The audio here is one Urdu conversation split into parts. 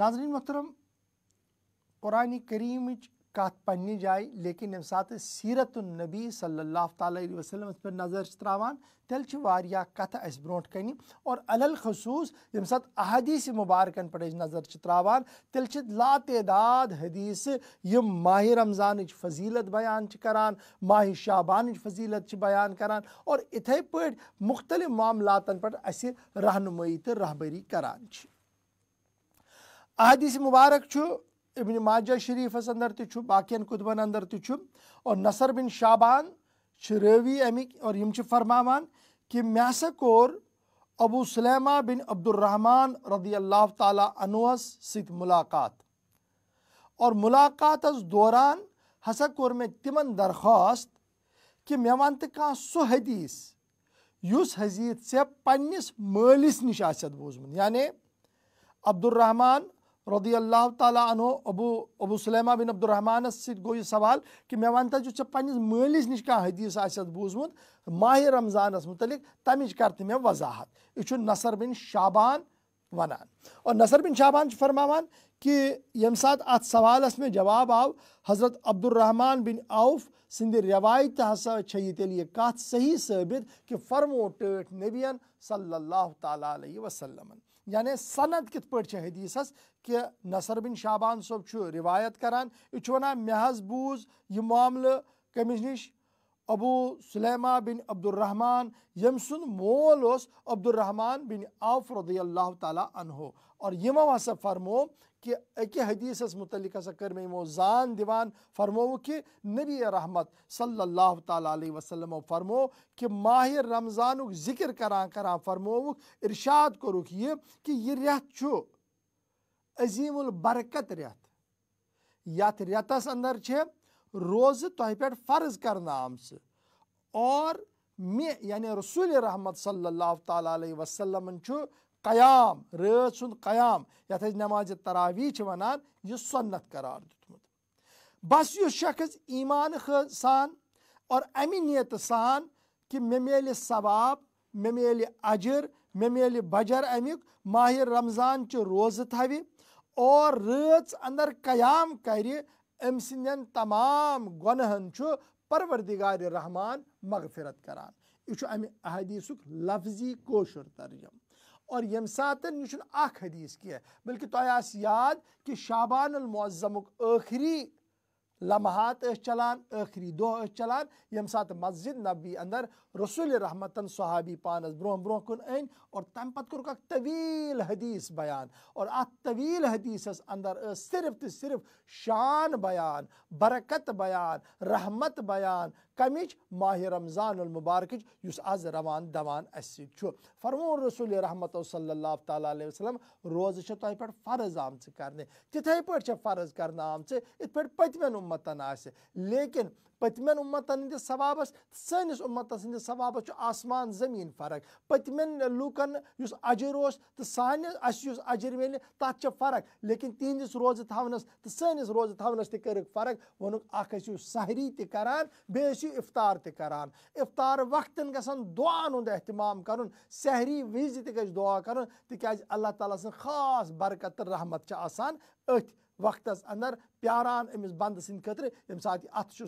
ناظرین محترم قرآن کریم کت پنی جائے لیکن یم سات سیرت النبی صلی اللہ تعالی علیہ وسلم پر نظر تران واریا کت اس برونٹ کنی اور خصوص یم سات احادیث مبارکن پر نظر تران لا تعداد حدیث یم ماہ رمضان فضیلت بیان کران ماہ شابان فضیلت بیان کران اور اتھائی پر مختلف معاملات رہنمائی تر تو کران چھ احادیث مبارک چھو ابن ماجہ اس اندر تی چھو باقین قدبن اندر چھو اور نصر بن شابان روی امک فرمامان کہ مے سلیمہ بن عبد الرحمن رضی اللہ تعالیٰ ست ملاقات اور ملاقات دوران ہسا کور میں تمن درخواست کہ کا سو حدیث حدیث سے مالیس نشاست بوزمن یعنی عبد الرحمن رضی اللہ تعالیٰ عنہ ابو سلیمہ بن عبد الرحمانہ گو یہ سوال کہ مے ونتا کہ پنس مالس نش کدیس بوزمت ماہ رمضانس متعلق تمچ کر وضاحت یہ نصر بن شابان ونان اور نصر بن شابان فرماوان کہ یم سات سوالس میں جواب آو حضرت عبد الرحمن بن عوف سند روایت ہسا ہے یہ تیل یہ کات صحیح ثابت کہ فرمو ٹھیک نبین صلی اللہ تعالیٰ علیہ وسلم یعنی سند کت پہ حدیثس کہ نصر بن شابان چھو روایت کران یہ حض بوز یہ معاملہ کمس نش ابو سلیمہ بن عبد الرحمن یم سن مول عبد الرحمن بن رضی اللہ تعالیٰ عنہ اور ہسا فرمو کہ اکہ حدیث متعلق ہسا کر زان فرمو کہ نبی رحمت صلی اللہ تعالیٰ علیہ وسلم فرمو کہ ماہ رمضان ذکر کران کران فرمو ارشاد یہ کہ یہ رہت چھو અઝીમુલ બરકત રેત યથ રેતસ અંદર છે રોઝ તોય પેઠ ફર્જ કરના આમસુ और मे यानी रसूल रहमत सल्लल्लाहु ताला अलैहि वसल्लमन छु قیام رات سند قیام یت اس نماز تراویح چھ ونان یہ سنت قرار دتمت بس یہ شخص ایمان سان اور امنیت سان کہ مے میلہِ ثواب مے میلہِ اجر مے میلہِ بجر امیُک ماہ رمضان چہِ روزٕ تھاوِ اور رچ اندر قیام ام سن تمام گنہن پروردگار رحمان مغفرت کران یہ حدیث لفظی کوشر ترجم اور یم سات یہ حدیث کی بلکہ تہ یاد کہ شابان المزمک کخری لمحات چلان دو اس چلان یم سات مسجد نبی اندر رسول رحمتن صحابی پانس برہ برہ کن این اور تمہ كور طویل حدیث بیان اور طویل حدیث اندر صرف تی صرف شان بیان برکت بیان رحمت بیان کمیچ ماہ رمضان المبارکچ یس از روان دوان اسی چھو فرمون رسول رحمت صلی اللہ تعالیٰ علیہ وسلم روز چھو تو پر فرض آمچ کرنے تتھائی پر چھو فرض کرنا آمچ ات پر پتمن امتن آسے لیکن پتم اماتن ہندس سوابس سمات سوابس آسمان زمین فرق پتم لکن اس سانس اجر ملے تات کی فرق لیکن تہندس روز تھونس سوز تھونس ترق فرق ووک اکسو سحری تر بیسو افطار تر افطار وقت گعن احتمام کرحری وز تھی دعا کر اللہ تعالیٰ سن خاص برکت رحمت آسان ات وقتس اندر پیاران امس بند سند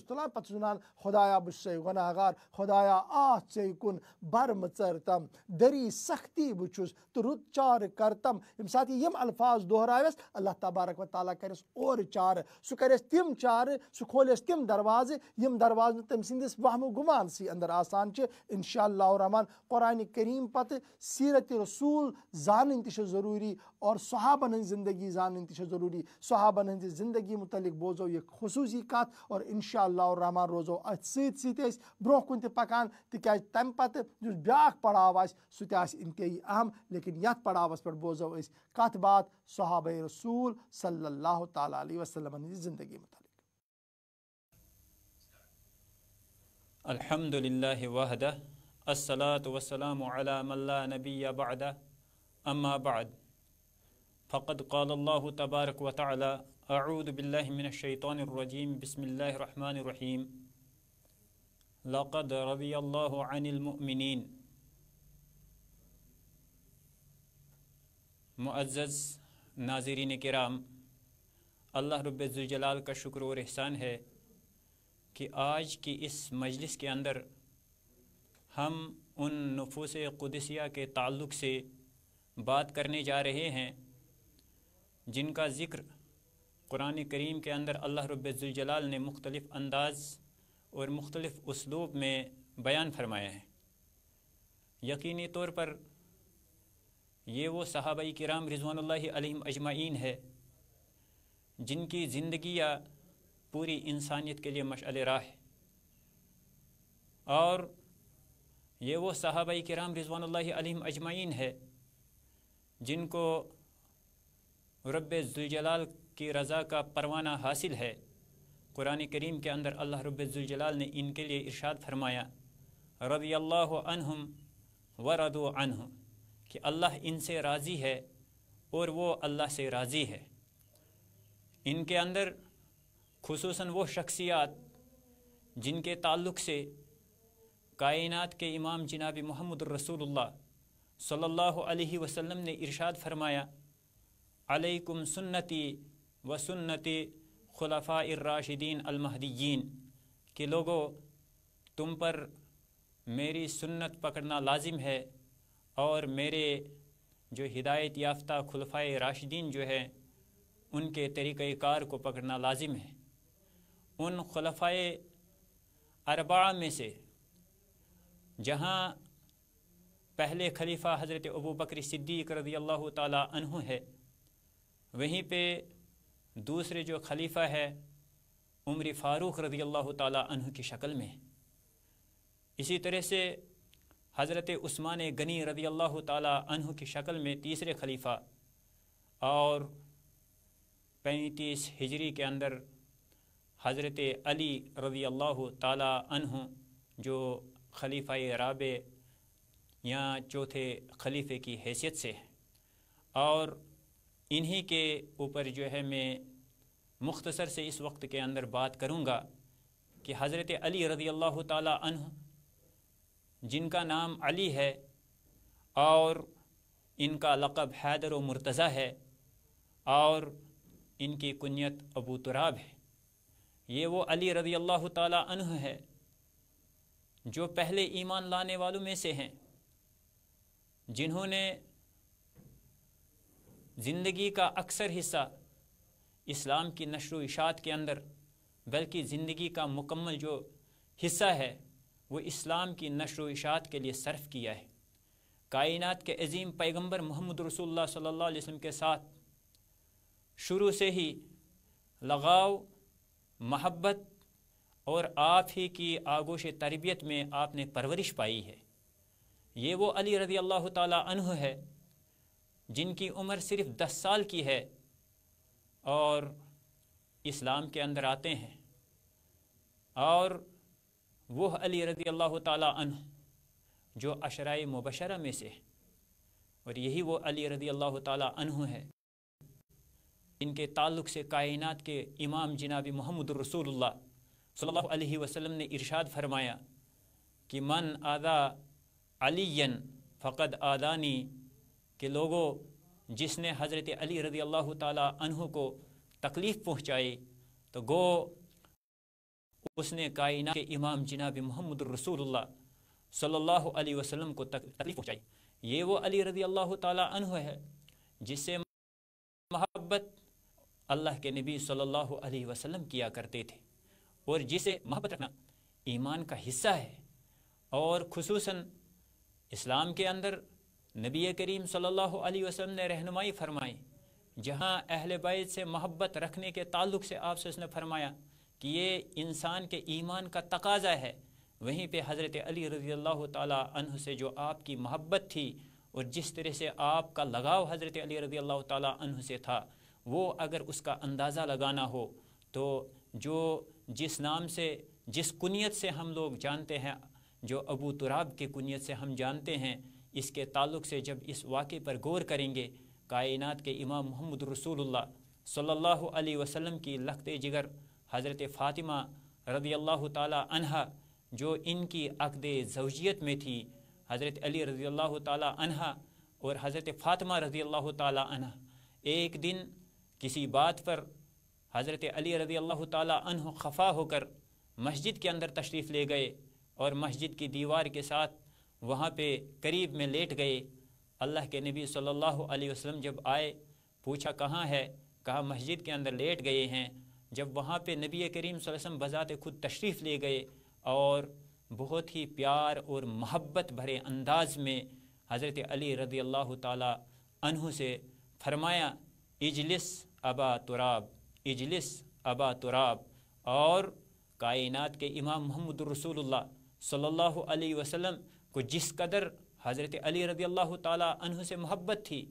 تلان پتہ وانا خدایا بس گناہ گار خدا آئی کن بر مرتم دری سختی بچس تو رت چار کرتم یم سات الفاظ دہراس اللہ تبارک و تعالیٰ کرس اور چار سہ کرس تم چار سہ کھولس تم دروازے یم دروازہ تم سندس وہم و گمان سی اندر آسان ان شاء اللہ قرآن کریم پتہ سیرت رسول زان ضروری اور صحابن زندگی زان تی ضروری صحابن زندگی متعلق بوزو یہ خصوصی کات اور انشاءاللہ اور رحمان روزو ات سیت سیت اس بروک کن تی پکان تی کیا تیم پت جو بیاک پڑاو اس ستی اس انتہی اہم لیکن یت پڑاو اس پر بوزو اس کات بات صحابہ رسول صلی اللہ تعالی علیہ وسلم زندگی متعلق الحمدللہ وحدہ السلام والسلام علی من لا نبی بعد اما بعد فقد قال اللہ تبارک و باللہ من الشیطان الرجیم بسم اللہ لقد ربی المؤمنین معزز ناظرین کرام اللہ رب الجلال کا شکر اور احسان ہے کہ آج کی اس مجلس کے اندر ہم ان نفوس قدسیہ کے تعلق سے بات کرنے جا رہے ہیں جن کا ذکر قرآن کریم کے اندر اللہ رب الجلال نے مختلف انداز اور مختلف اسلوب میں بیان فرمایا ہے یقینی طور پر یہ وہ صحابہ کرام رضوان اللہ علیہم اجمعین ہے جن کی زندگیاں پوری انسانیت کے لیے مشعل راہ ہے اور یہ وہ صحابہ کرام رضوان اللہ علیہم اجمعین ہے جن کو رب ذوجلال کی رضا کا پروانہ حاصل ہے قرآن کریم کے اندر اللہ رب ذوجلال نے ان کے لیے ارشاد فرمایا رضی اللہ عنہم و عنہم کہ اللہ ان سے راضی ہے اور وہ اللہ سے راضی ہے ان کے اندر خصوصاً وہ شخصیات جن کے تعلق سے کائنات کے امام جناب محمد الرسول اللہ صلی اللہ علیہ وسلم نے ارشاد فرمایا علیکم سنتی و سنتی خلفاء الراشدین المہدیین کہ لوگوں تم پر میری سنت پکڑنا لازم ہے اور میرے جو ہدایت یافتہ خلفۂ راشدین جو ہے ان کے طریقۂ کار کو پکڑنا لازم ہے ان خلفۂ اربعہ میں سے جہاں پہلے خلیفہ حضرت ابو بکر صدیق رضی اللہ تعالیٰ عنہ ہے وہیں پہ دوسرے جو خلیفہ ہے عمر فاروق رضی اللہ تعالیٰ عنہ کی شکل میں اسی طرح سے حضرت عثمان غنی رضی اللہ تعالیٰ عنہ کی شکل میں تیسرے خلیفہ اور پینتیس ہجری کے اندر حضرت علی رضی اللہ تعالیٰ عنہ جو خلیفہ رابع یا چوتھے خلیفے کی حیثیت سے اور انہی کے اوپر جو ہے میں مختصر سے اس وقت کے اندر بات کروں گا کہ حضرت علی رضی اللہ تعالی عنہ جن کا نام علی ہے اور ان کا لقب حیدر و مرتضیٰ ہے اور ان کی کنیت ابو تراب ہے یہ وہ علی رضی اللہ تعالیٰ عنہ ہے جو پہلے ایمان لانے والوں میں سے ہیں جنہوں نے زندگی کا اکثر حصہ اسلام کی نشر و اشاعت کے اندر بلکہ زندگی کا مکمل جو حصہ ہے وہ اسلام کی نشر و اشاعت کے لیے صرف کیا ہے کائنات کے عظیم پیغمبر محمد رسول اللہ صلی اللہ علیہ وسلم کے ساتھ شروع سے ہی لگاؤ محبت اور آپ ہی کی آگوش تربیت میں آپ نے پرورش پائی ہے یہ وہ علی رضی اللہ تعالیٰ عنہ ہے جن کی عمر صرف دس سال کی ہے اور اسلام کے اندر آتے ہیں اور وہ علی رضی اللہ تعالیٰ عنہ جو عشراعی مبشرہ میں سے اور یہی وہ علی رضی اللہ تعالیٰ عنہ ہے ان کے تعلق سے کائنات کے امام جناب محمد الرسول اللہ صلی اللہ علیہ وسلم نے ارشاد فرمایا کہ من آدھا علی فقد آدانی کہ لوگو جس نے حضرت علی رضی اللہ تعالیٰ عنہ کو تکلیف پہنچائی تو گو اس نے کائنہ امام جناب محمد رسول اللہ صلی اللہ علیہ وسلم کو تکلیف پہنچائی یہ وہ علی رضی اللہ تعالیٰ عنہ ہے جس سے محبت اللہ کے نبی صلی اللہ علیہ وسلم کیا کرتے تھے اور جسے محبت رکھنا ایمان کا حصہ ہے اور خصوصاً اسلام کے اندر نبی کریم صلی اللہ علیہ وسلم نے رہنمائی فرمائی جہاں اہل بیت سے محبت رکھنے کے تعلق سے آپ سے اس نے فرمایا کہ یہ انسان کے ایمان کا تقاضا ہے وہیں پہ حضرت علی رضی اللہ تعالیٰ عنہ سے جو آپ کی محبت تھی اور جس طرح سے آپ کا لگاؤ حضرت علی رضی اللہ تعالیٰ عنہ سے تھا وہ اگر اس کا اندازہ لگانا ہو تو جو جس نام سے جس کنیت سے ہم لوگ جانتے ہیں جو ابو تراب کی کنیت سے ہم جانتے ہیں اس کے تعلق سے جب اس واقعے پر غور کریں گے کائنات کے امام محمد رسول اللہ صلی اللہ علیہ وسلم کی لخت جگر حضرت فاطمہ رضی اللہ تعالی عنہ جو ان کی عقد زوجیت میں تھی حضرت علی رضی اللہ تعالی عنہ اور حضرت فاطمہ رضی اللہ تعالی عنہ ایک دن کسی بات پر حضرت علی رضی اللہ تعالی عنہ خفا ہو کر مسجد کے اندر تشریف لے گئے اور مسجد کی دیوار کے ساتھ وہاں پہ قریب میں لیٹ گئے اللہ کے نبی صلی اللہ علیہ وسلم جب آئے پوچھا کہاں ہے کہاں مسجد کے اندر لیٹ گئے ہیں جب وہاں پہ نبی کریم صلی اللہ علیہ وسلم بذات خود تشریف لے گئے اور بہت ہی پیار اور محبت بھرے انداز میں حضرت علی رضی اللہ تعالی عنہ سے فرمایا اجلس ابا تراب اجلس ابا تراب اور کائنات کے امام محمد الرسول اللہ صلی اللہ علیہ وسلم کو جس قدر حضرت علی رضی اللہ تعالیٰ عنہ سے محبت تھی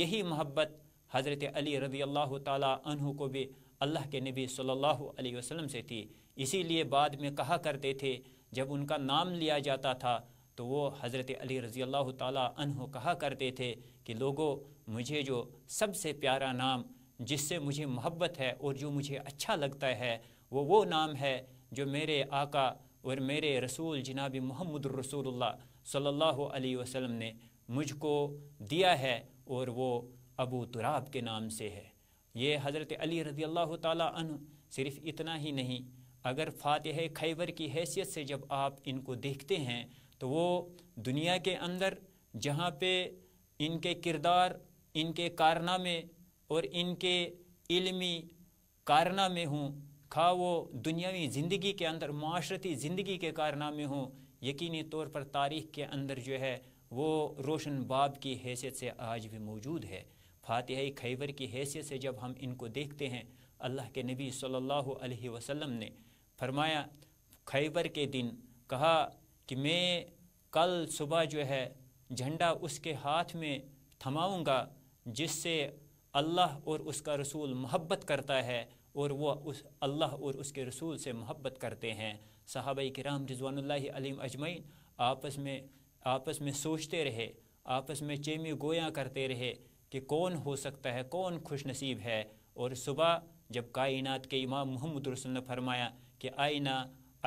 یہی محبت حضرت علی رضی اللہ تعالیٰ عنہ کو بھی اللہ کے نبی صلی اللہ علیہ وسلم سے تھی اسی لیے بعد میں کہا کرتے تھے جب ان کا نام لیا جاتا تھا تو وہ حضرت علی رضی اللہ تعالیٰ عنہ کہا کرتے تھے کہ لوگو مجھے جو سب سے پیارا نام جس سے مجھے محبت ہے اور جو مجھے اچھا لگتا ہے وہ وہ نام ہے جو میرے آقا اور میرے رسول جناب محمد الرسول اللہ صلی اللہ علیہ وسلم نے مجھ کو دیا ہے اور وہ ابو تراب کے نام سے ہے یہ حضرت علی رضی اللہ تعالیٰ عنہ صرف اتنا ہی نہیں اگر فاتح خیبر کی حیثیت سے جب آپ ان کو دیکھتے ہیں تو وہ دنیا کے اندر جہاں پہ ان کے کردار ان کے کارنامے اور ان کے علمی کارنامے ہوں وہ دنیاوی زندگی کے اندر معاشرتی زندگی کے کارنامے ہوں یقینی طور پر تاریخ کے اندر جو ہے وہ روشن باب کی حیثیت سے آج بھی موجود ہے فاتحہ خیبر کی حیثیت سے جب ہم ان کو دیکھتے ہیں اللہ کے نبی صلی اللہ علیہ وسلم نے فرمایا خیبر کے دن کہا کہ میں کل صبح جو ہے جھنڈا اس کے ہاتھ میں تھماؤں گا جس سے اللہ اور اس کا رسول محبت کرتا ہے اور وہ اس اللہ اور اس کے رسول سے محبت کرتے ہیں صحابہ کرام رضوان اللہ علیم اجمعین آپس میں آپس میں سوچتے رہے آپس میں چیمی گویاں کرتے رہے کہ کون ہو سکتا ہے کون خوش نصیب ہے اور صبح جب کائنات کے امام محمد رسول نے فرمایا کہ آئینہ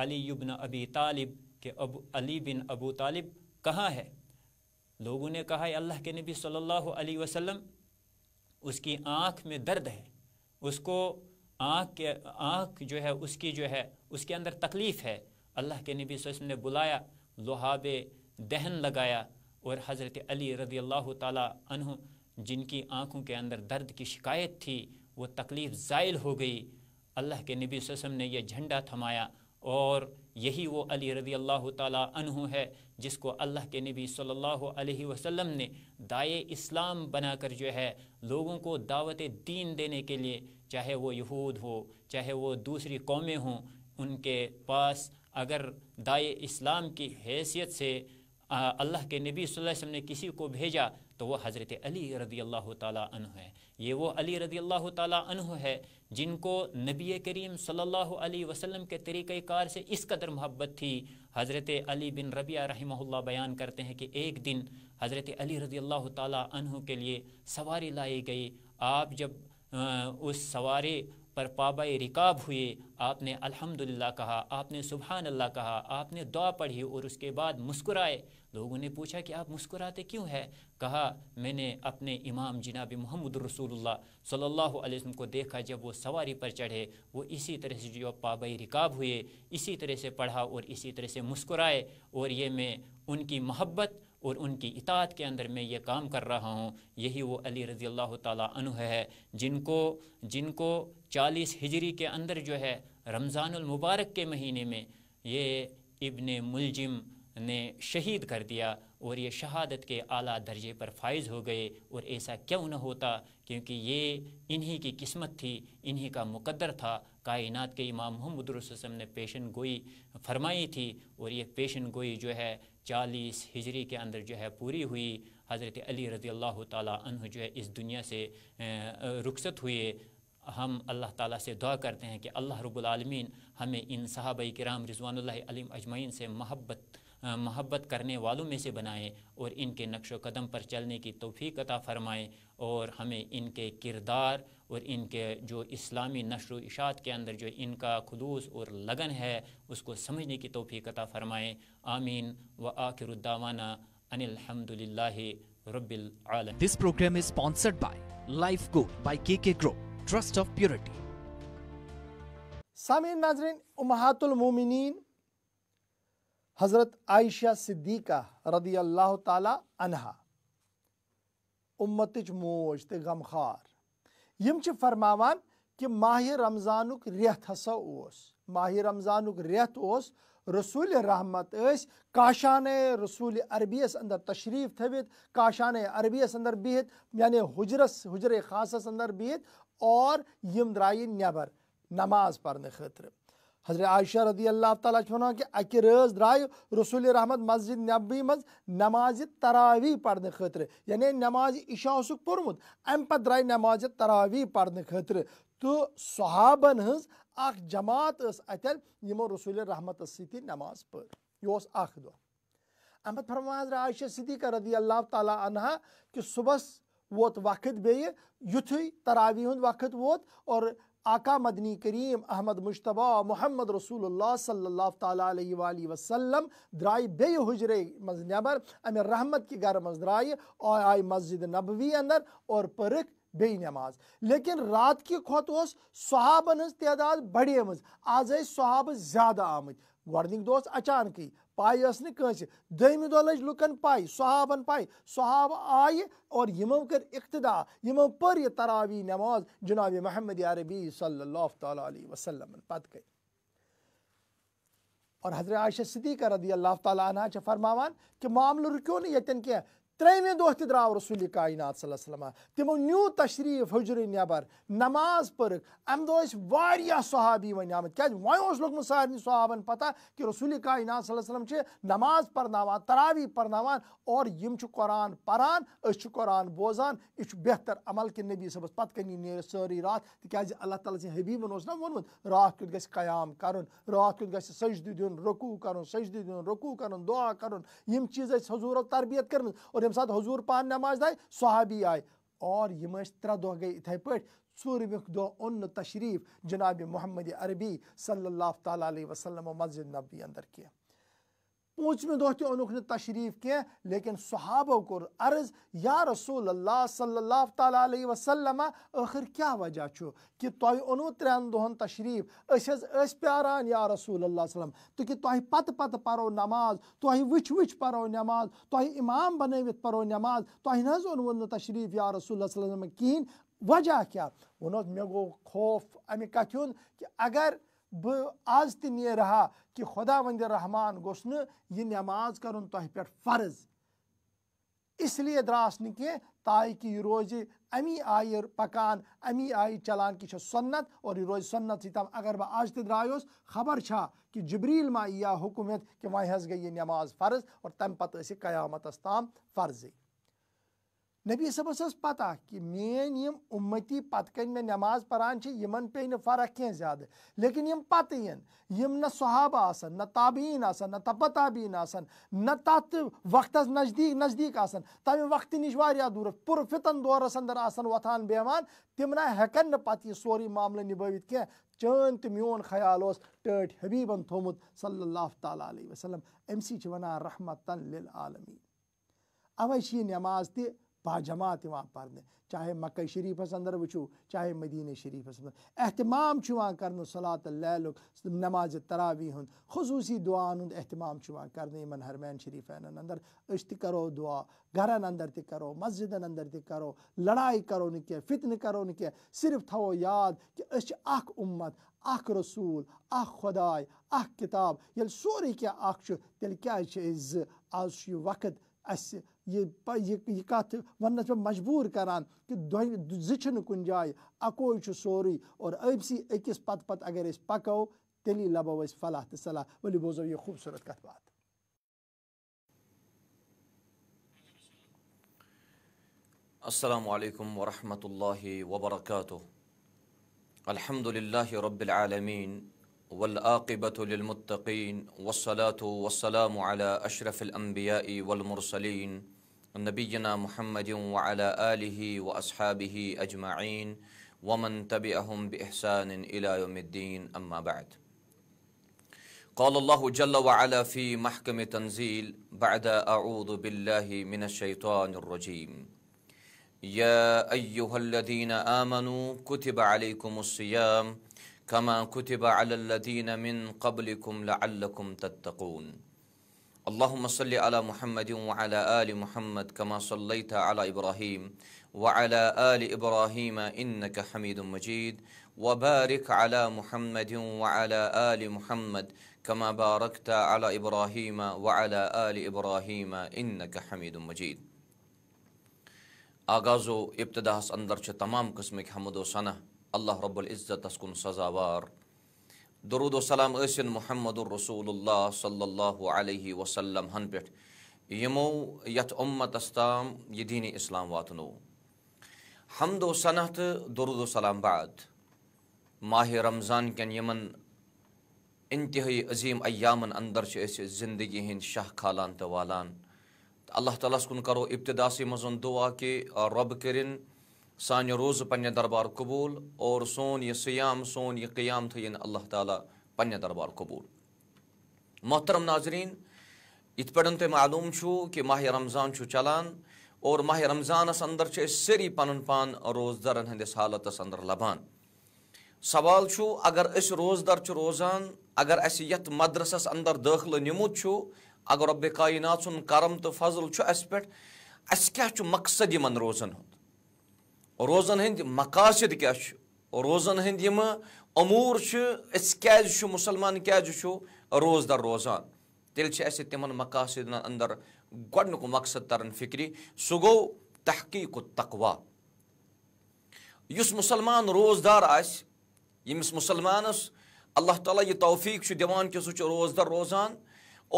علی ابن ابی طالب کہ ابو علی بن ابو طالب کہاں ہے لوگوں نے کہا ہے اللہ کے نبی صلی اللہ علیہ وسلم اس کی آنکھ میں درد ہے اس کو آنکھ کے آنکھ جو ہے اس کی جو ہے اس کے اندر تکلیف ہے اللہ کے نبی صلی اللہ علیہ وسلم نے بلایا لحاب دہن لگایا اور حضرت علی رضی اللہ تعالیٰ عنہ جن کی آنکھوں کے اندر درد کی شکایت تھی وہ تکلیف زائل ہو گئی اللہ کے نبی صلی اللہ علیہ وسلم نے یہ جھنڈا تھمایا اور یہی وہ علی رضی اللہ تعالیٰ عنہ ہے جس کو اللہ کے نبی صلی اللہ علیہ وسلم نے دائے اسلام بنا کر جو ہے لوگوں کو دعوت دین دینے کے لیے چاہے وہ یہود ہو چاہے وہ دوسری قومیں ہوں ان کے پاس اگر دائے اسلام کی حیثیت سے اللہ کے نبی صلی اللہ علیہ وسلم نے کسی کو بھیجا تو وہ حضرت علی رضی اللہ تعالیٰ عنہ ہے یہ وہ علی رضی اللہ تعالیٰ عنہ ہے جن کو نبی کریم صلی اللہ علیہ وسلم کے طریقۂ کار سے اس قدر محبت تھی حضرت علی بن ربیہ رحمہ اللہ بیان کرتے ہیں کہ ایک دن حضرت علی رضی اللہ تعالیٰ عنہ کے لیے سواری لائی گئی آپ جب اس سواری پر پابائی رکاب ہوئے آپ نے الحمد کہا آپ نے سبحان اللہ کہا آپ نے دعا پڑھی اور اس کے بعد مسکرائے لوگوں نے پوچھا کہ آپ مسکراتے کیوں ہے کہا میں نے اپنے امام جناب محمد رسول اللہ صلی اللہ علیہ وسلم کو دیکھا جب وہ سواری پر چڑھے وہ اسی طرح سے جو پابائی رکاب ہوئے اسی طرح سے پڑھا اور اسی طرح سے مسکرائے اور یہ میں ان کی محبت اور ان کی اطاعت کے اندر میں یہ کام کر رہا ہوں یہی وہ علی رضی اللہ تعالیٰ عنہ ہے جن کو جن کو چالیس ہجری کے اندر جو ہے رمضان المبارک کے مہینے میں یہ ابن ملجم نے شہید کر دیا اور یہ شہادت کے اعلیٰ درجے پر فائز ہو گئے اور ایسا کیوں نہ ہوتا کیونکہ یہ انہی کی قسمت تھی انہی کا مقدر تھا کائنات کے امام محمد رسم نے پیشن گوئی فرمائی تھی اور یہ پیشن گوئی جو ہے چالیس ہجری کے اندر جو ہے پوری ہوئی حضرت علی رضی اللہ تعالیٰ عنہ جو ہے اس دنیا سے رخصت ہوئے ہم اللہ تعالیٰ سے دعا کرتے ہیں کہ اللہ رب العالمین ہمیں ان صحابہ کرام رضوان اللہ علیہ اجمعین سے محبت محبت کرنے والوں میں سے بنائیں اور ان کے نقش و قدم پر چلنے کی توفیق عطا فرمائیں اور ہمیں ان کے کردار اور ان کے جو اسلامی نشر و اشاعت کے اندر جو ان کا خلوص اور لگن ہے اس کو سمجھنے کی توفیق عطا فرمائیں آمین و آخر الداوانہ ان الحمد للہ رب العالم this program is sponsored by life go by K K grow trust of purity سامعین ناظرین امہات المومنین حضرت عائشہ صدیقہ رضی اللہ تعالی عنہ امتج موج تے غمخار یم چھ فرماوان کہ ماہ رمضان ہسا اوس ماہ رمضان ریت اوس رسول رحمت اس کاشان رسول عربیس اندر تشریف تورت کاشان عربیس اندر بہت یعنی حجرس حجر خاصس اندر بہت یم درائی نیبر نماز پرنے خطر Hazreti Ayşe radıyallahu ta'ala açmanı ki akiröz ray Resul-i Rahmet Masjid Nebbi'miz namazı taravih pardne khatırı. Yani namazı işa usuk purmut. Empad ray namazı taravih pardne khatırı. Tu sahaban hız ak cemaat ıs atel yimo Resul-i Rahmet siti namaz pır. Yos ak do. Empad parma Hazreti Ayşe Sidika radıyallahu ta'ala anha ki subas vot vakit beyi yutuy taravihun vakit vot or آقا مدنی کریم احمد مشتبہ محمد رسول اللہ صلی اللہ تعالی علیہ وسلم درائی بے مز نبر امیر رحمت گھر مز اور آئی مسجد نبوی اندر اور پرک بے نماز لیکن رات کی صحابن ہز تعداد بڑی مز آز صحاب زیادہ آمت اچانکی پائی اس نہیں کنسی دہمی دو لج لکن پائی صحابن پائی صحاب آئی اور یمو کر اقتداء یمو پر یہ تراوی نماز جناب محمد عربی صلی اللہ تعالی علیہ وسلم پت گئی اور حضرت عائشہ صدیقہ رضی اللہ تعالیٰ عنہ چھ فرماوان کہ معاملہ رکیو نہیں یتن کیا ترٛیٚیمہِ دۄہ تہِ درٛاو رسول کاینات صلی اللہ علیہ وسلم تِمو نیوٗ تشریٖف ہُجرٕ نٮ۪بر نماز پٔرٕکھ اَمہِ دۄہ ٲسۍ واریاہ صحابی وۄنۍ آمٕتۍ کیٛازِ وۄنۍ اوس لوٚگمُت سارنٕے صحابن پتہ کہِ رسول کاینات صلی اللہ علیہ وسلم چھِ نماز پرناوان تراوی پرناوان اور یِم چھِ قرآن پران أسۍ چھِ قرآن بوزان یہِ چھُ بہتر عمل کہِ نبی صٲبَس پَتہٕ کَنی نیرِ سٲری راتھ تِکیٛازِ اللہ تعالیٰ سٕنٛدۍ حبیٖبَن اوس نہ ووٚنمُت راتھ کیُتھ گژھِ قیام کَرُن راتھ کیُتھ گژھِ سجدٕ دیُن رکوٗ کَرُن سجدٕ دیُن رکوٗ کَرُن دعا کَرُن یِم چیٖز ٲسۍ حضوٗرو تربیت کٔرمٕژ اور سات پان نماز دائی صحابی آئی اور ام ترے دہ گئی اتھائی پہ دۄہ اوٚن نہٕ تشریٖف جناب محمد عربی صلی اللہ تعالیٰ علیہ وسلم و مسجد نبی اندر کینٛہہ پوچمہ دہ لیکن صحابہ کُر عرض یا رسول اللہ صلہ تعالیٰ علیہ وسلم آخر کیا وجہ چھو کہ تہوہ اونو ترین دہن تشریف اس پیاران یا رسول اللہ وسلم تو کہ تہ پتہ پتہ پرو نماز تہیں وچ وچ پرو نماز تہو امام بنوت پرو نماز نہ تہ او تشریف یا رسول اللہ صلی اللہ علیہ وسلم کہ وجہ کیا ویے گو خوف امہ کت کہ اگر بز ت نیرا کہ خدا وند رحمان گوس یہ نماز کرن فرض اس لیے دراس نی تاکہ یہ روز امی آئی پکان امی آئی چلان کہ سنت اور یہ روز سنت سی تم اگر بہ آج تروس خبر چھا کہ جبریل یا حکومت کہ حض گئی یہ نماز فرض اور تم پتہ قیامت تام فرضی نبی صاحب ٲس حظ پَتہ کہِ میٲنۍ یِم اُمتی پَتہٕ کَنۍ مےٚ نٮ۪ماز پَران چھِ یِمَن پیٚیہِ نہٕ فرق کینٛہہ زیادٕ لیکِن یِم پَتہٕ یِن یِم نہ صحابہٕ آسَن نہ تابعیٖن آسَن نہ تَبہٕ تابعیٖن آسَن نہ تَتھ وقتَس نزدیٖک نزدیٖک آسَن تَمہِ وقتہٕ نِش واریاہ دوٗر پُر فِتَن دورَس اَندَر آسَن وۄتھان بیٚہوان تِم نہ ہیٚکَن نہٕ پَتہٕ یہِ سورُے معاملہٕ نِبٲوِتھ کینٛہہ چٲنۍ تہٕ میون خیال اوس ٹٲٹھۍ حبیٖبَن تھوٚومُت صلی اللہ تعالیٰ علیہ وسلم أمۍ چھِ وَنان رحمتَن لِل عالمی اَوَے چھِ یہِ نٮ۪ماز تہِ باجماعت یوان پرنے چاہے مکہ شریف اس اندر وچھو چاہے مدینہ شریف اس اندر احتمام چوان کرنے صلاة اللہ لک نماز تراوی ہن خصوصی دعا ہن احتمام چوان کرنے من حرمین شریف ہیں اندر اشت کرو دعا گرن اندر تی کرو مسجد اندر تی کرو لڑائی کرو نکے فتن کرو نکے صرف تھو یاد کہ اش اک امت اک رسول اک خدای اک کتاب یل سوری کیا اک چھو تل کیا چھو از آز چھو وقت اسی یہ کت یہ کات ونس میں مجبور کران کہ زن کن جائے اکوئی سوری اور ابسی اکس پتہ پت اگر اس پکو تیلی لبو اس فلاح تو صلاح ولی بوزو یہ خوبصورت کت بات السلام علیکم ورحمۃ اللہ وبرکاتہ الحمد للہ رب العالمین وعقبۃ المطقین والصلاة والسلام على سلام و علیہ اشرف الامبیا و المرسلین نبينا محمد وعلى آله وأصحابه أجمعين ومن تبعهم بإحسان إلى يوم الدين أما بعد قال الله جل وعلا في محكم تنزيل بعد أعوذ بالله من الشيطان الرجيم يا أيها الذين آمنوا كتب عليكم الصيام كما كتب على الذين من قبلكم لعلكم تتقون اللهم صل على محمد وعلى آل محمد كما صليت على إبراهيم وعلى آل إبراهيم إنك حميد مجيد وبارك على محمد وعلى آل محمد كما باركت على إبراهيم وعلى آل إبراهيم إنك حميد مجيد آغاز و ابتداس اندر تمام قسمک حمد و ثنح اللہ رب العزت کن سزاوار درود و سلام عسن محمد الرسول اللہ صلی اللہ علیہ وسلم ہن پمو یو امتس تام یہ ددینی اسلام واتنو حمد و ثنح تو درود سلام بعد ماہ رمضان کمن انتہائی عظیم عیامن اندر زندگی ہند شاہ کھالان تو والان اللہ تعالیس کن کرو ابتداسی مزا کہ رب کر سانہ روز پنہ دربار قبول اور سون یہ سیام سون یہ قیام تین یعنی اللہ تعالیٰ پنہ دربار قبول محترم ناظرین ات پہ معلوم کہ ماہ رمضان چلان اور ماہ رمضانس اندر سری پن پان روزدر ہندس حالتس اندر لبان سوال اگر اس روزار روزان اگر اس یت مدرسس اندر داخل نمت اگر رب کائنات سن کرم تو فضل اس اس کیا مقصد ان روزن روزن ہند مقاصد کیا روزن ہند امور كز مسلمان کز روزدار روزان تیل تمہن مقاصد اندر گڈنک مقصد ترن فکری سہ گو تحقیق و تقوا اس مسلمان روزدار آہ یس مسلمانس اللہ تعالیٰ یہ توفیق كے کہ سہ روزدار روزان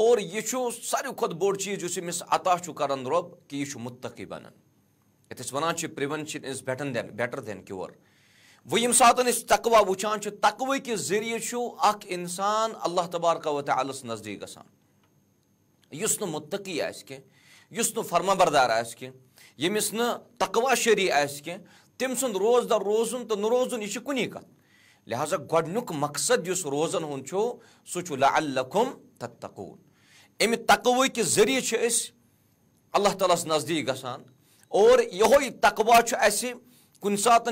اور یہ ساروی کھت بوڑ چیز یمس عطا کران رب کہ یہ متقی بنان یتھ ونان prevention is better than better than cure وہ یم ساتن اس تقوا وچان تقوی کے ذریعے اخ انسان اللہ تبارک و تعالیس نزدیک گسان اس متقی آس کیس فرما بردار آس کیس نقوا شری آس کی تم سند روزدار روزن تو نوزن یہ کنی کت لہذا گۄڈنیُک مقصد اس روزن ہن چھو سو چھو لعلکم تتقون امی تقوی کے ذریعے چھ اس اللہ تعالیس نزدیک گسان اور اوور تقواہ کن سات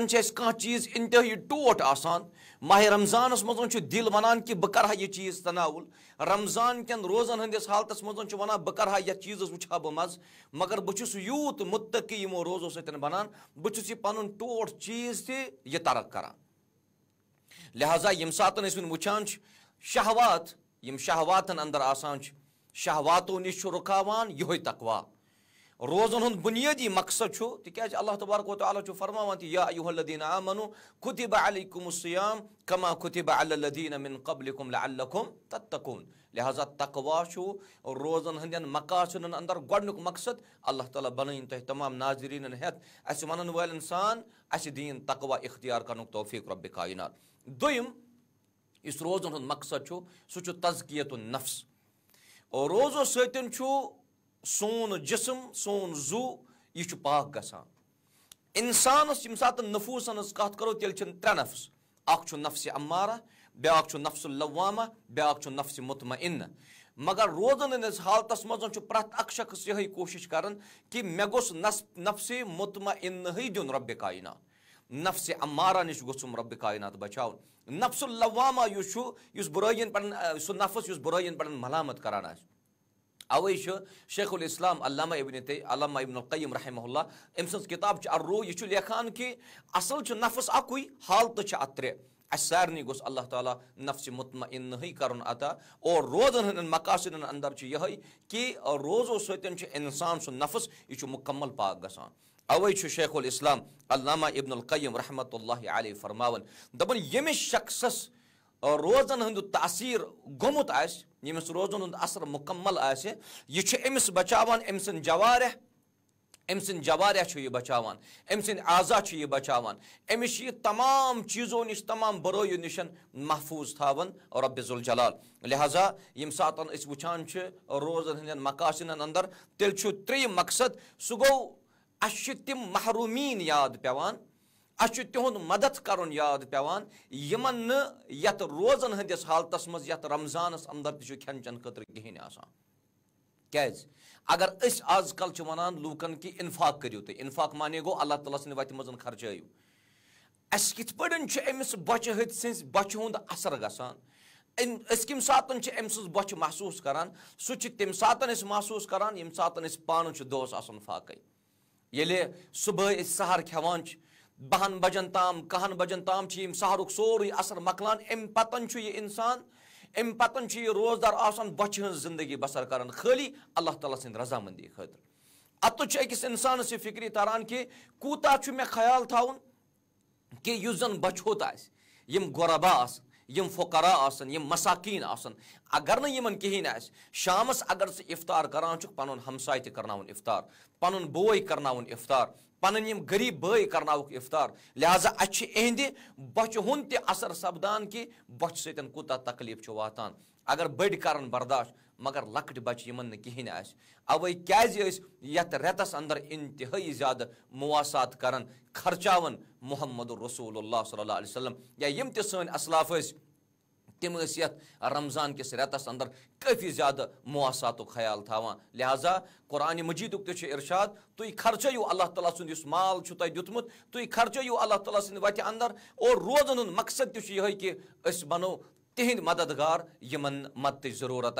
چیز انتہائی ٹوٹ آسان ماہ رمضانس مزہ دل ونان کہ بہ یہ چیز تناول رمضان کن روزن ہندس حالت مزہ بہ کرا یہ چیز اس بہ مز مگر بہس یوت یمو روزو ستھ بنان بہ یہ پن ٹوٹ چیز تہ ترک کر لہذا یہ سات وان شہوات یم شہواتن اندر آسان شہواتو نش رکاوان یہ تقوا روزن ہند بنیادی مقصد تاز اللہ تبارک و عالیٰ فرما یا الدین بہ عل سیامہ تکون لہٰذا تقواہ روزن ہندین مقاصن اندر گی مقصد اللہ تعالیٰ بن تھی تمام ناظرین ہتھ وول سانس دین تقوا اختیار کرن توفیق رب کائینات دم اس روزن مقصد سہکیت ال نفس روزو ستھ سون جسم سون زو یہ پاک گسان یم سات نفوسن کت کرو تیل ترے تر نفس اخ نفس امارہ بیاکھ نفس الوامہ بیاکھ نفس مطما مگر روزن ہندس حالتس پریت اک شخص یہ کہ مے گوس نس نفس مطما عن رب کائنات نفس امارہ نش گم رب کائنات کائینات بچا نفس الوامہ اس بعین پہ نفس ملامت کران کرانے اوے شیخ الاسلام علامہ ابن علامہ ابن القیم رحمہ اللہ ام سن کتاب یہ لکھان کہ اصل نفس اکوئی حالت اترے اترے سارنی گوس اللہ تعالیٰ نفس مطمئن کرن عطا اور روزن ہند مقاصد اندر یہ روزو ستھ انسان سن نفس یہ مکمل پاک گسان اوے شیخ الاسلام علامہ ابن القیم رحمت اللہ علیہ دپن یمس شخصس روزن ہند تاثیر گومت آس یمس روزن ہند اثر مکمل آس بچاوان ام سن سن جوارح ام سوارہ یہ بچاوان ام سن اعضا سے یہ بچاوان امس یہ تمام چیزوں نش تمام برا نش محفوظ تھاون رب ذوالجلال لہذا یمہ سات و روزن ہند مقاصن اندر تیل تریم مقصد سہ گو تم محرومین یاد پیوان اس تہد مدد کرن یاد پیوان یمن نا یت روزن ہندس حالتس مز یت رمضانس اندر تھی کھین چین خطر کہین آسان کیاز اگر اس آز کل ونان لوکن کی انفاق کریو تھی انفاق مانے گو اللہ تعالیٰ سن وتہ مزن خرچو اس کت پہ امس بچہ ہت سنس بچہ ہند اثر گسان اس کم ساتن ام سز بچہ محسوس کران سہ تم ساتن اس محسوس کران یم ساتن اس پانچ دوس آسان فاقے یل صبح اس سہر کھیوان بہن بجن تام کہن بجن تام سہرک سوری اثر مکلان ام پتن یہ انسان ام پتن یہ روزدار ہن زندگی بسر کرن خالی اللہ تعالیٰ سضامندی خاطر اکس انسانس یہ فکری تران کہوتھ میں خیال تھاون کہ یس زن بوچھ ہوت غربا آ یم فقرا آسن یم مساکین آسن اگر نہ یمن کہین آس شامس اگر سے افطار کران چھ پنن ہمسائے تہ کرناون افطار پنن بوے کرناون افطار پنن یم غریب بھائی کرناوک افطار لہذا اچھ اہندِ بچہ ہن تہ اثر سپدان کہ بچ ستن کوتاہ تکلیف چھ واتان اگر بڑ کرن برداشت مگر لکٹ بچہ ان کہین اس یت رتس اندر انتہائی زیادہ مواسات کرن خرچاون محمد رسول اللہ صلی اللہ علیہ وسلم یا ہم تصلاف ثم رمضان کس رتس اندر قفی زیادہ مواسات خیال تھا لہذا قرآن مجید ترشاد تی خرچ اللہ تعالیٰ سال تک دیکمت تی خرچ اللہ تعالیٰ ست اندر اور روزن مقصد تہوی کہ اس بنو تہند مددگار یمن مدت ضرورت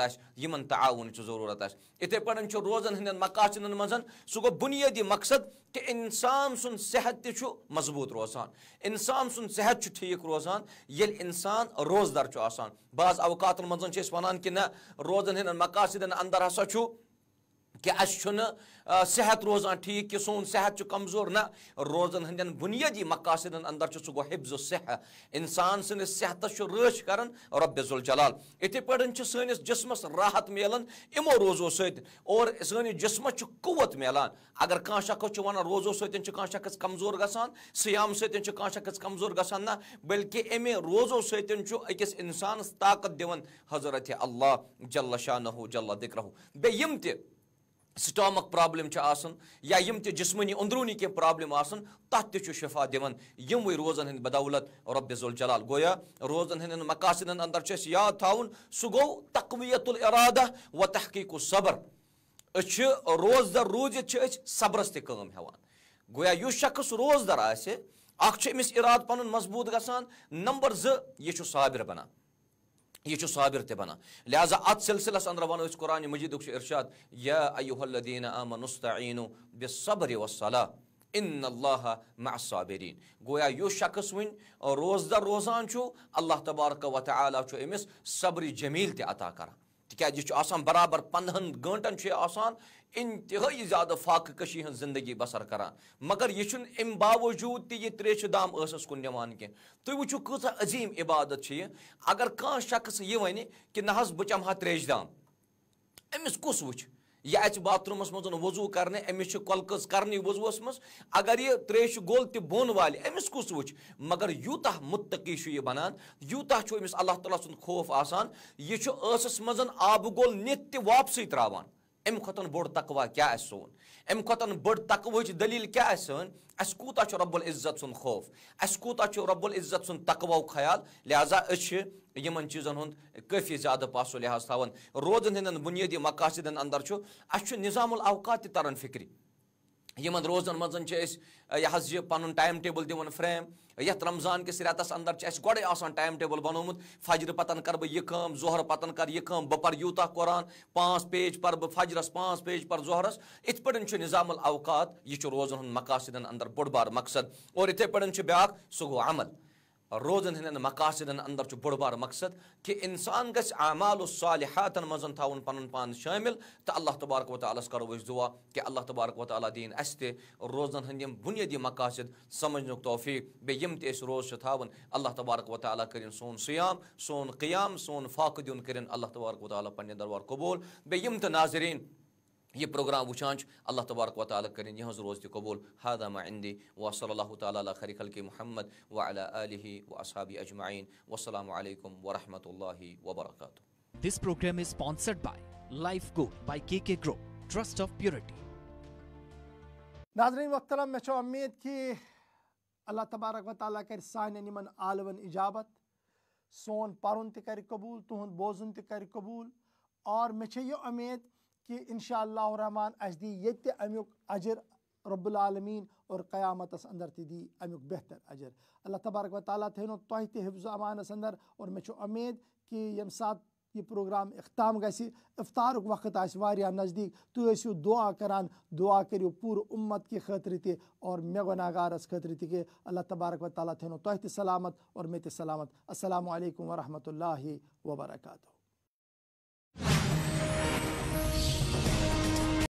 تعاون ضرورت آتھے پھر روزن مقاصد مز گو بنیادی مقصد کہ انسان سن صحت مضبوط روزان انسان سن صحت ٹھیک روزان یل انسان روزدار آسان بعض اوقات کہ نہ روزن مقاصد اندر ہسا کہ اہس صحت روزان ٹھیک کہ سون صحت کمزور روزن ہند بنیادی مقاصد اندر سہ حفظ سحہ انسان سندس صحت رش کر رب ذوالجلال اتھے جسمس راحت ملان امو روزو ست سسم قوت ملان اگر کان شخص ونان روزو کان شخص کمزور گسان سیام کان شخص کمزور گسان نہ بلکہ امی روزو اکس انسانس طاقت دون حضرت اللہ جل شاہو جکرو بہت تی سٹامک پرابلم آسن یا یم پابلم جسمانی اندرونی کی پابلم تک تشا دت ربض الجلال گویا روزن ہند مقاصد اندرجی یاد تا سہ گو تقویت الارادہ و تحقیق و صبر اسدر روزت صبرس تعاون گویا اس شخص روزدر آپ اراد پن مضبوط گانا نمبر صابر بنان یہ صابر تہ بنان لہذا ات سلسلس اندر وراندک ارشاد ان اللہ مصابری گویا اس شخص ون روزدار روزان ال اللہ تبارک و تبارکہ وۃعلیٰ امس صبری جمیل عطا کران تکیاز یہ آسان برابر پندہن گھنٹن چھ آسان انتہائی زیادہ فاقہ کشی ہن زندگی بسر کران مگر یہ چھن ام باوجود تہ یہ تریش دام اسس کن نوان کی تُہۍ وٕچھِو کۭژاہ عظیٖم عبادت چھِ یہِ اگر کانٛہہ شخص یہِ وَنہِ کہِ نہ حظ بہٕ چٮ۪مہٕ ہا ترٛیش دام أمِس کُس وٕچھ یہ اچھ باتھ رومس من وضو کرنے امس کلکز کرنے وضوس مز اگر یہ تریش گول تہ بون والے امس کس وچ مگر یوتہ متقی یہ بنان یوتہ امس اللہ تعالیٰ سن خوف آسان یہ اسس مز آب گول نت تہ واپسی تراوان ام کھتن بوڑ تقوا کیا سون ام کھتن بڑ تقوچ دلیل کیا سون اس اسا رب العزت سن خوف اس اہسہ رب العزت سن تقو خیال لہذا یمن چیزن ہند کافی زیادہ پاسو لحاظ تھون روزن ہندن بنیادی مقاصد اندر نظام الاوقات تران فکری یمن روزن مزن چھ اس یہ حظ پن ٹائم ٹیبل دون فریم یتھ رمضان کس رٮ۪تس اندر چھِ اسہِ گۄڈے آسان ٹایم ٹیبٕل بنومُت فجرٕ پتن کرٕ بہٕ یہِ کٲم ظہرٕ پتن کرٕ یہِ کٲم بہٕ پرٕ یوٗتاہ قۄران پانٛژھ پیج پرٕ بہٕ فجرس پانٛژھ پیج پرٕ ظہرس یِتھ پٲٹھۍ چھُ نظام الاوقات یہِ چھُ روزن ہُنٛد مقاصدن اندر بوٚڑ بار مقصد اور یِتھے پٲٹھۍ چھُ بیاکھ سُہ گوٚو عمل روزن ہند مقاصدن اندر بوڑ بار مقصد کہ انسان گس اعمال الصالحات مزن تاؤن پن پان شامل تو اللہ تبارک و تعالیٰ کرو اس دعا کہ اللہ تبارک و تعالیٰ دین اس روزن ہند بنیادی مقاصد سمجھن توفیق بہت اِس روز تھوکن اللہ تبارک و تعالیٰ کرن سون سیام سون قیام سون کرن اللہ تبارک و تعالیٰ پنہ دربار قبول بہت ناظرین یہ پروگرام وچان اللہ تبارک و تعالیٰ کریں یہاں روز قبول تبول و صلی اللہ تعالی خری خلق محمد و علی و اصحاب اجمعین و علیکم ورحمۃ اللہ وبرکاتہ this program is sponsored by by life go K K grow trust of purity ناظرین میں امید کہ اللہ تبارک و تعالیٰ کر یمن عالون اجابت سون پرن تہ کر قبول تہ بو کر قبول اور یہ امید کہ انشاء اللہ اللہ اس یہ امیک اجر رب العالمین اور قیامتس اندر تی امیک بہتر اجر اللہ تبارک و تعالیٰ تین تہ امان امانس اندر اور امید کہ یم سات یہ پروگرام اختام افطار وقت آس نزدیک تو یسیو دعا کران دعا کرو پور امت کے خاطر تور مے گ ناگارس تی کہ اللہ تبارک و تعالیٰ تھنو تہ سلامت اور مے سلامت السلام علیکم ورحمۃ اللہ وبرکاتہ